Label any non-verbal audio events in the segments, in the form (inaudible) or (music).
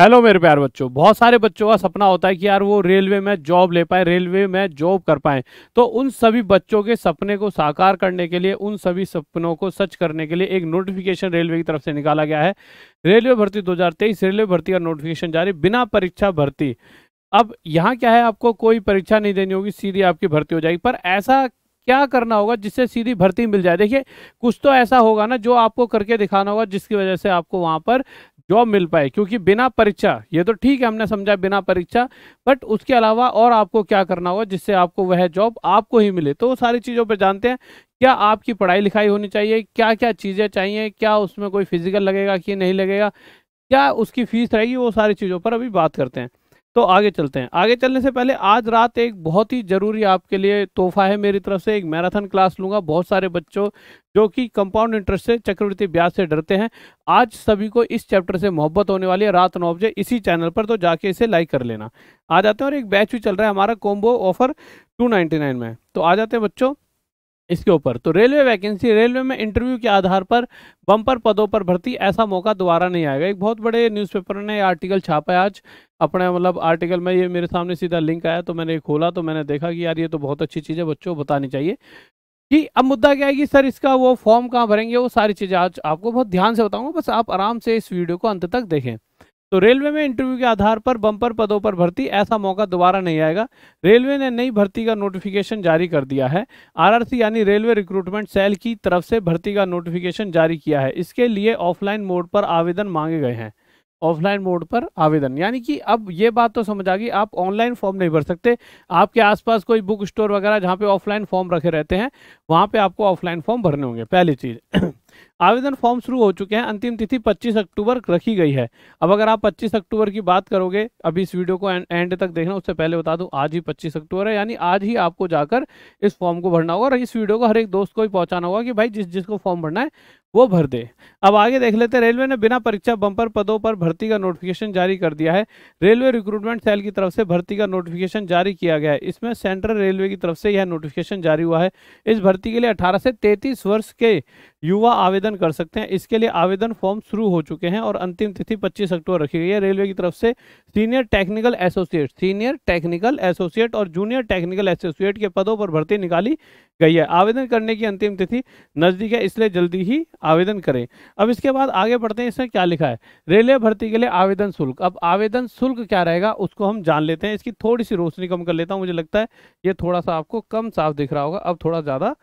hello मेरे प्यार बच्चों बहुत सारे बच्चों का सपना होता है कि यार वो रेलवे में जॉब ले पाए रेलवे में जॉब कर पाए तो उन सभी बच्चों के सपने को साकार करने के लिए उन सभी सपनों को सच करने के लिए एक नोटिफिकेशन रेलवे की तरफ से निकाला गया है रेलवे भर्ती 2023 रेलवे भर्ती का नोटिफिकेशन जारी बिना परीक्षा भर्ती अब यहाँ क्या है आपको कोई परीक्षा नहीं देनी होगी सीधी आपकी भर्ती हो जाएगी पर ऐसा क्या करना होगा जिससे सीधी भर्ती मिल जाए देखिए कुछ तो ऐसा होगा ना जो आपको करके दिखाना होगा जिसकी वजह से आपको वहां पर जॉब मिल पाए क्योंकि बिना परीक्षा ये तो ठीक है हमने समझा बिना परीक्षा बट उसके अलावा और आपको क्या करना होगा जिससे आपको वह जॉब आपको ही मिले तो सारी चीज़ों पर जानते हैं क्या आपकी पढ़ाई लिखाई होनी चाहिए क्या क्या चीज़ें चाहिए क्या उसमें कोई फिजिकल लगेगा कि नहीं लगेगा क्या उसकी फीस रहेगी वो सारी चीज़ों पर अभी बात करते हैं तो आगे चलते हैं आगे चलने से पहले आज रात एक बहुत ही ज़रूरी आपके लिए तोहफा है मेरी तरफ से एक मैराथन क्लास लूँगा बहुत सारे बच्चों जो कि कंपाउंड इंटरेस्ट से चक्रवर्ती ब्याज से डरते हैं आज सभी को इस चैप्टर से मोहब्बत होने वाली है रात नौ बजे इसी चैनल पर तो जाके इसे लाइक कर लेना आ जाते हैं और एक बैच भी चल रहा है हमारा कॉम्बो ऑफर टू में तो आ जाते हैं बच्चों इसके ऊपर तो रेलवे वैकेंसी रेलवे में इंटरव्यू के आधार पर बम्पर पदों पर भर्ती ऐसा मौका दोबारा नहीं आएगा एक बहुत बड़े न्यूज़पेपर ने आर्टिकल छापा है आज अपने मतलब आर्टिकल में ये मेरे सामने सीधा लिंक आया तो मैंने खोला तो मैंने देखा कि यार ये तो बहुत अच्छी चीज़ है बच्चों बतानी चाहिए कि अब मुद्दा क्या है कि सर इसका वो फॉर्म कहाँ भरेंगे वो सारी चीज़ें आज आपको बहुत ध्यान से बताऊँगा बस आप आराम से इस वीडियो को अंत तक देखें तो रेलवे में इंटरव्यू के आधार पर बम्पर पदों पर भर्ती ऐसा मौका दोबारा नहीं आएगा रेलवे ने नई भर्ती का नोटिफिकेशन जारी कर दिया है आरआरसी यानी रेलवे रिक्रूटमेंट सेल की तरफ से भर्ती का नोटिफिकेशन जारी किया है इसके लिए ऑफलाइन मोड पर आवेदन मांगे गए हैं ऑफलाइन मोड पर आवेदन यानी कि अब ये बात तो समझ आ गई आप ऑनलाइन फॉर्म नहीं भर सकते आपके आसपास कोई बुक स्टोर वगैरह जहाँ पे ऑफलाइन फॉर्म रखे रहते हैं वहाँ पे आपको ऑफलाइन फॉर्म भरने होंगे पहली चीज़ आवेदन फॉर्म शुरू हो चुके हैं अंतिम तिथि 25 अक्टूबर रखी गई है अब अगर आप 25 अक्टूबर की बात करोगे अभी इस वीडियो को एंड तक देखना उससे पहले बता दूं आज ही 25 अक्टूबर है यानी आज ही आपको जाकर इस फॉर्म को भरना होगा और इस वीडियो को हर एक दोस्त को ही पहुंचाना होगा कि भाई जिस जिसको फॉर्म भरना है वो भर दे अब आगे देख लेते हैं रेलवे ने बिना परीक्षा बंपर पदों पर भर्ती का नोटिफिकेशन जारी कर दिया है रेलवे रिक्रूटमेंट सेल की तरफ से भर्ती का नोटिफिकेशन जारी किया गया है इसमें सेंट्रल रेलवे की तरफ से यह नोटिफिकेशन जारी हुआ है इस भर्ती के लिए 18 से 33 वर्ष के युवा आवेदन कर सकते हैं इसके लिए आवेदन फॉर्म शुरू हो चुके हैं और अंतिम तिथि 25 अक्टूबर रखी गई है रेलवे की तरफ से senior technical associate senior technical associate और जूनियर टेक्निकल एसोसिएट के पदों पर भर्ती निकाली गई है आवेदन करने की अंतिम तिथि नज़दीक है इसलिए जल्दी ही आवेदन करें अब इसके बाद आगे बढ़ते हैं इसमें क्या लिखा है रेलवे भर्ती के लिए आवेदन शुल्क अब आवेदन शुल्क क्या रहेगा उसको हम जान लेते हैं इसकी थोड़ी सी रोशनी कम कर लेता हूँ मुझे लगता है ये थोड़ा सा आपको कम साफ दिख रहा होगा अब थोड़ा ज़्यादा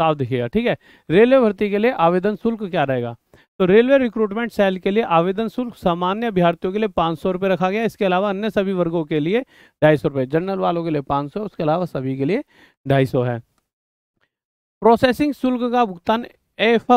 साफ दिखेगा ठीक है रेलवे भर्ती के लिए आवेदन शुल्क क्या रहेगा तो रेलवे रिक्रूटमेंट सेल के लिए आवेदन शुल्क सामान्य अभ्यर्थियों के लिए पाँच सौ रुपये रखा गया इसके अलावा अन्य सभी वर्गों के लिए ढाई सौ रुपये जनरल वालों के लिए पाँच सौ उसके अलावा सभी के लिए ढाई सौ है प्रोसेसिंग शुल्क का भुगतान F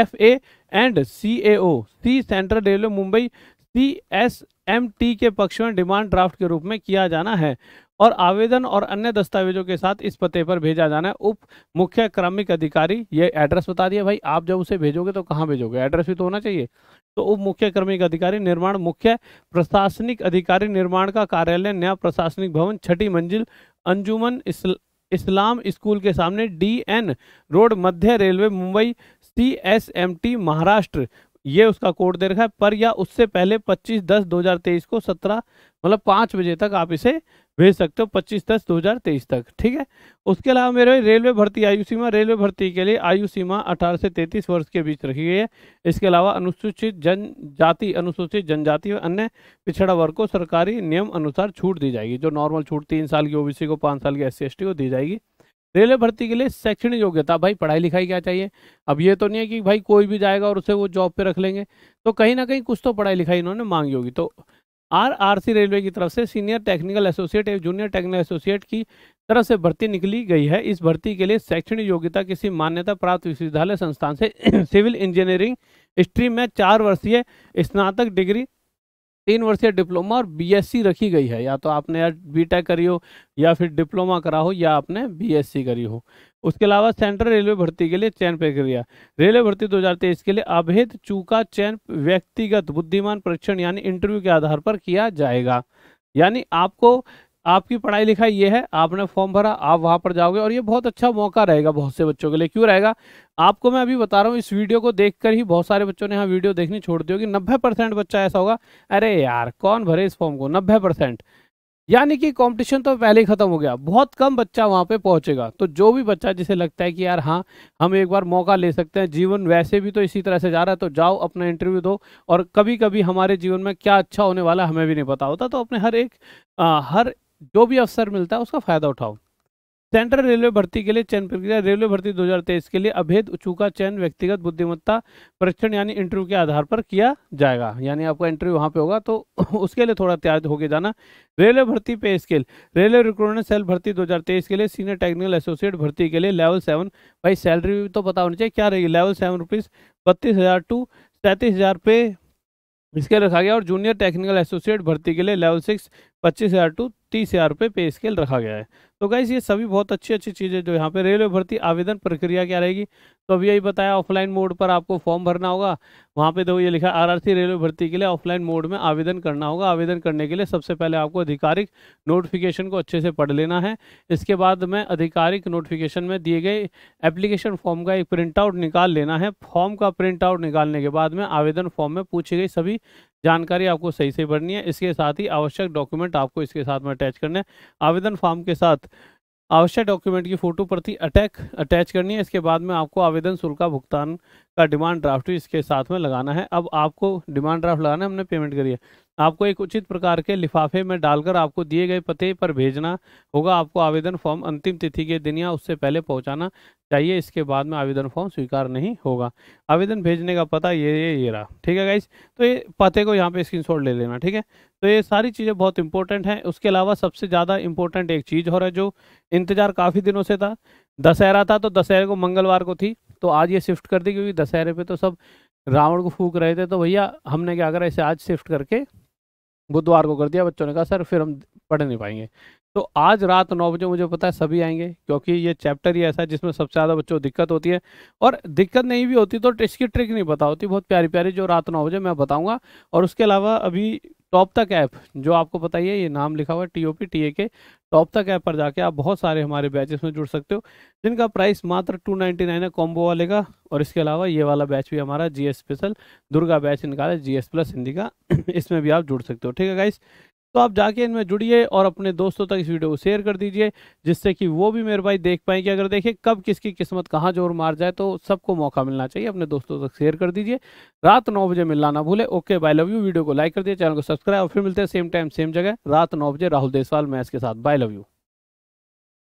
F A and C A O C central railway Mumbai C S M T के पक्ष में डिमांड ड्राफ्ट के रूप में किया जाना है और आवेदन और अन्य दस्तावेजों के साथ इस पते पर भेजा जाना है उप मुख्य क्रमिक अधिकारी ये एड्रेस बता दिया भाई आप जब उसे भेजोगे तो कहाँ भेजोगे एड्रेस भी तो होना चाहिए तो उप मुख्य क्रमिक अधिकारी निर्माण मुख्य प्रशासनिक अधिकारी निर्माण का कार्यालय नया प्रशासनिक भवन छठी मंजिल अंजुमन इसल, इस्लाम स्कूल के सामने डी एन रोड मध्य railway Mumbai C S M T Maharashtra ये उसका कोड दे रखा है पर या उससे पहले 25 दस 2023 को 17 मतलब पाँच बजे तक आप इसे भेज सकते हो 25 दस 2023 तक ठीक है उसके अलावा मेरे रेलवे भर्ती आयु सीमा रेलवे भर्ती के लिए आयु सीमा 18 से 33 वर्ष के बीच रखी गई है इसके अलावा अनुसूचित जनजाति अनुसूचित जनजाति और अन्य पिछड़ा वर्ग को सरकारी नियम अनुसार छूट दी जाएगी जो नॉर्मल छूट तीन साल की ओबीसी को पाँच साल की एस सी को दी जाएगी रेलवे भर्ती के लिए शैक्षणिक योग्यता भाई पढ़ाई लिखाई क्या चाहिए अब ये तो नहीं है कि भाई कोई भी जाएगा और उसे वो जॉब पे रख लेंगे तो कहीं ना कहीं कुछ तो पढ़ाई लिखाई इन्होंने मांगी होगी तो आर आर सी रेलवे की तरफ से सीनियर टेक्निकल एसोसिएट एवं जूनियर टेक्निकल एसोसिएट की तरफ से भर्ती निकली गई है इस भर्ती के लिए शैक्षणिक योग्यता किसी मान्यता प्राप्त विश्वविद्यालय संस्थान से (clears throat) सिविल इंजीनियरिंग स्ट्रीम में चार वर्षीय स्नातक डिग्री तीन वर्षीय डिप्लोमा और बीएससी रखी गई है या तो आपने यार बीटेक करी हो या फिर डिप्लोमा करा हो या आपने बीएससी करी हो उसके अलावा सेंट्रल रेलवे भर्ती के लिए चयन प्रक्रिया रेलवे भर्ती 2023 के लिए अभेद चूका चयन व्यक्तिगत बुद्धिमान परीक्षण यानी इंटरव्यू के आधार पर किया जाएगा यानी आपको आपकी पढ़ाई लिखाई ये है आपने फॉर्म भरा आप वहाँ पर जाओगे और ये बहुत अच्छा मौका रहेगा बहुत से बच्चों के लिए क्यों रहेगा आपको मैं अभी बता रहा हूँ इस वीडियो को देखकर ही बहुत सारे बच्चों ने यहाँ वीडियो देखनी छोड़ दी होगी नब्बे परसेंट बच्चा ऐसा होगा अरे यार कौन भरे इस फॉर्म को नब्बे परसेंट यानी कि कॉम्पिटिशन तो पहले ही खत्म हो गया बहुत कम बच्चा वहाँ पर पहुँचेगा तो जो भी बच्चा जिसे लगता है कि यार हाँ हम एक बार मौका ले सकते हैं जीवन वैसे भी तो इसी तरह से जा रहा है तो जाओ अपना इंटरव्यू दो और कभी कभी हमारे जीवन में क्या अच्छा होने वाला हमें भी नहीं पता होता तो अपने हर एक आ, हर जो भी अवसर मिलता है उसका फायदा उठाओ सेंट्रल रेलवे भर्ती के लिए चयन प्रक्रिया रेलवे भर्ती 2023 के लिए अभेद उचू का चयन व्यक्तिगत बुद्धिमत्ता परीक्षण यानी इंटरव्यू के आधार पर किया जाएगा यानी आपका इंटरव्यू वहाँ पे होगा तो (laughs) उसके लिए थोड़ा तैयार होके जाना रेलवे भर्ती पे स्केल रेलवे रिक्रूटमेंट सेल भर्ती 2023 के लिए सीनियर टेक्निकल एसोसिएट भर्ती के लिए लेवल सेवन भाई सैलरी तो पता होनी चाहिए क्या रहेगी लेवल सेवन रुपीज़ बत्तीस हज़ार टू सैंतीस हज़ार पे इसके रखा गया और जूनियर टेक्निकल एसोसिएट भर्ती के लिए लेवल सिक्स पच्चीस हज़ार टू तीस हज़ार रुपये पे स्केल रखा गया है तो गाइज ये सभी बहुत अच्छी अच्छी चीज़ें जो यहाँ पे रेलवे भर्ती आवेदन प्रक्रिया क्या रहेगी तो अभी यही बताया ऑफलाइन मोड पर आपको फॉर्म भरना होगा वहाँ पे दो ये लिखा आरआरसी रेलवे भर्ती के लिए ऑफलाइन मोड में आवेदन करना होगा आवेदन करने के लिए सबसे पहले आपको आधिकारिक नोटिफिकेशन को अच्छे से पढ़ लेना है इसके बाद में आधिकारिक नोटिफिकेशन में दिए गए एप्लीकेशन फॉर्म का एक प्रिंट आउट निकाल लेना है फॉर्म का प्रिंट आउट निकालने के बाद में आवेदन फॉर्म में पूछी गई सभी जानकारी आपको सही से भरनी है इसके साथ ही आवश्यक डॉक्यूमेंट आपको इसके साथ में अटैच करने आवेदन फॉर्म के साथ आवश्यक डॉक्यूमेंट की फोटो प्रति अटैक अटैच करनी है इसके बाद में आपको आवेदन शुल्क का भुगतान का डिमांड ड्राफ्ट भी इसके साथ में लगाना है अब आपको डिमांड ड्राफ्ट लगाना है हमने पेमेंट करी है आपको एक उचित प्रकार के लिफाफे में डालकर आपको दिए गए पते पर भेजना होगा आपको आवेदन फॉर्म अंतिम तिथि के दिन या उससे पहले पहुंचाना चाहिए इसके बाद में आवेदन फॉर्म स्वीकार नहीं होगा आवेदन भेजने का पता ये ये ये रहा ठीक है गाइस तो ये पते को यहाँ पे स्क्रीनशॉट ले लेना ठीक है तो ये सारी चीज़ें बहुत इंपॉर्टेंट हैं उसके अलावा सबसे ज़्यादा इंपॉर्टेंट एक चीज़ हो रहा है जो इंतज़ार काफ़ी दिनों से था दशहरा था तो दशहरे को मंगलवार को थी तो आज ये शिफ्ट कर दी क्योंकि दशहरे पर तो सब रावण को फूक रहे थे तो भैया हमने क्या करा इसे आज शिफ्ट करके बुधवार को कर दिया बच्चों ने कहा सर फिर हम पढ़ नहीं पाएंगे तो आज रात नौ बजे मुझे पता है सभी आएंगे क्योंकि ये चैप्टर ही ऐसा है जिसमें सबसे ज़्यादा बच्चों को दिक्कत होती है और दिक्कत नहीं भी होती तो इसकी ट्रिक नहीं पता होती बहुत प्यारी प्यारी जो रात नौ बजे मैं बताऊँगा और उसके अलावा अभी टॉप तक ऐप जो आपको पता ही है ये नाम लिखा हुआ है T O P T A के टॉप तक ऐप पर जाके आप बहुत सारे हमारे बैचेस में जुड़ सकते हो जिनका प्राइस मात्र टू नाइन्टी नाइन है कॉम्बो वाले का और इसके अलावा ये वाला बैच भी हमारा G S special Durga batch निकाला जी एस प्लस हिंदी का (clears throat) इसमें भी आप जुड़ सकते हो ठीक है गाइस तो आप जाके इनमें जुड़िए और अपने दोस्तों तक इस वीडियो को शेयर कर दीजिए जिससे कि वो भी मेरे भाई देख पाए कि अगर देखें कब किसकी किस्मत कहाँ जोर मार जाए तो सबको मौका मिलना चाहिए अपने दोस्तों तक शेयर कर दीजिए रात नौ बजे मिलना ना भूले okay bye love you video को लाइक कर दिए चैनल को सब्सक्राइब और फिर मिलते हैं सेम टाइम सेम जगह रात नौ बजे राहुल देसवाल मैच के साथ बाय लव यू